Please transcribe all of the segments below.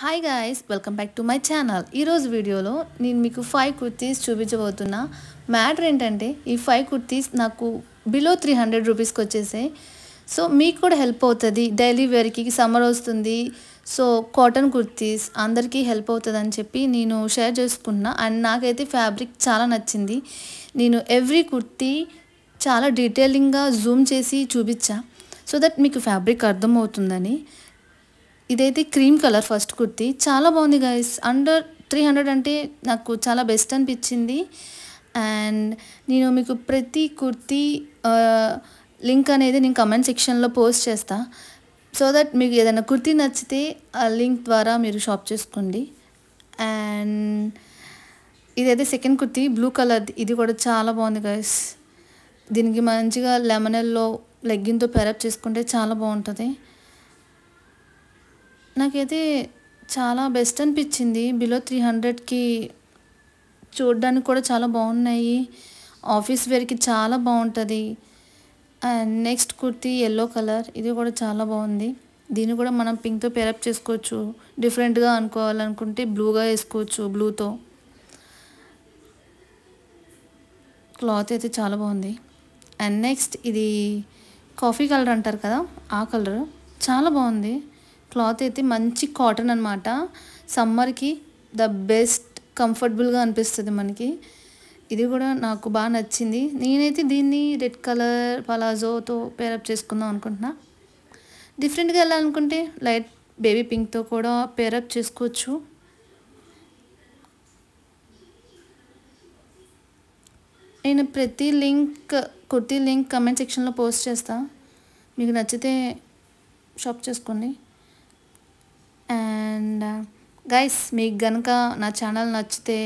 Hi guys welcome back to my channel ఈరోజు వీడియోలో నేను మీకు ఫైవ్ కుర్తీస్ చూపించబోతున్నా మ్యాటర్ ఏంటంటే ఈ ఫైవ్ కుర్తీస్ నాకు బిలో త్రీ హండ్రెడ్ రూపీస్కి వచ్చేసాయి సో మీకు కూడా హెల్ప్ అవుతుంది డైలీ వేర్కి సమ్మర్ వస్తుంది సో కాటన్ కుర్తీస్ అందరికీ హెల్ప్ అవుతుంది అని చెప్పి నేను షేర్ చేసుకున్నా అండ్ నాకైతే ఫ్యాబ్రిక్ చాలా నచ్చింది నేను ఎవ్రీ కుర్తీ చాలా డీటెయిలింగ్గా జూమ్ చేసి చూపించా సో దట్ మీకు ఫ్యాబ్రిక్ అర్థమవుతుందని ఇదైతే క్రీమ్ కలర్ ఫస్ట్ కుర్తి చాలా బాగుంది గైస్ అండర్ త్రీ హండ్రెడ్ అంటే నాకు చాలా బెస్ట్ అనిపించింది అండ్ నేను మీకు ప్రతి కుర్తీ లింక్ అనేది నేను కమెంట్ సెక్షన్లో పోస్ట్ చేస్తా సో దట్ మీకు ఏదైనా కుర్తీ నచ్చితే ఆ లింక్ ద్వారా మీరు షాప్ చేసుకోండి అండ్ ఇదైతే సెకండ్ కుర్తీ బ్లూ కలర్ ఇది కూడా చాలా బాగుంది గైస్ దీనికి మంచిగా లెమనెల్లో లెగ్గింగ్తో పెరప్ చేసుకుంటే చాలా బాగుంటుంది నాకైతే చాలా బెస్ట్ అనిపించింది బిలో త్రీ హండ్రెడ్కి చూడడానికి కూడా చాలా బాగున్నాయి ఆఫీస్ వేర్కి చాలా బాగుంటుంది and next kurti yellow colour ఇది కూడా చాలా బాగుంది దీన్ని కూడా మనం పింక్తో పేరప్ చేసుకోవచ్చు డిఫరెంట్గా అనుకోవాలనుకుంటే బ్లూగా వేసుకోవచ్చు బ్లూతో క్లాత్ అయితే చాలా బాగుంది అండ్ నెక్స్ట్ ఇది కాఫీ కలర్ అంటారు కదా ఆ కలర్ చాలా బాగుంది క్లాత్ అయితే మంచి కాటన్ అనమాట సమ్మర్కి ద బెస్ట్ కంఫర్టబుల్గా అనిపిస్తుంది మనకి ఇది కూడా నాకు బాగా నచ్చింది నేనైతే దీన్ని రెడ్ కలర్ పలాజోతో పేరప్ చేసుకుందాం అనుకుంటున్నా డిఫరెంట్గా వెళ్ళాలనుకుంటే లైట్ బేబీ పింక్తో కూడా పేరప్ చేసుకోవచ్చు నేను ప్రతి లింక్ కుర్తీ లింక్ కమెంట్ సెక్షన్లో పోస్ట్ చేస్తాను మీకు నచ్చితే షాప్ చేసుకోండి అండ్ గైస్ మీకు గనక నా ఛానల్ నచ్చితే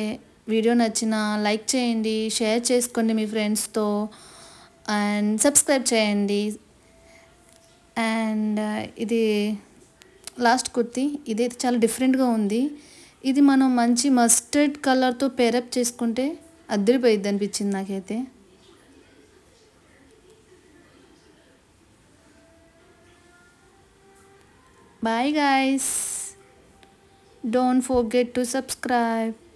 వీడియో నచ్చిన లైక్ చేయండి షేర్ చేసుకోండి మీ ఫ్రెండ్స్తో అండ్ సబ్స్క్రైబ్ చేయండి అండ్ ఇది లాస్ట్ కుర్తి ఇదైతే చాలా డిఫరెంట్గా ఉంది ఇది మనం మంచి మస్టర్డ్ కలర్తో పేరప్ చేసుకుంటే అద్దరిపోయిద్ది అనిపించింది నాకైతే Bye guys. Don't forget to subscribe.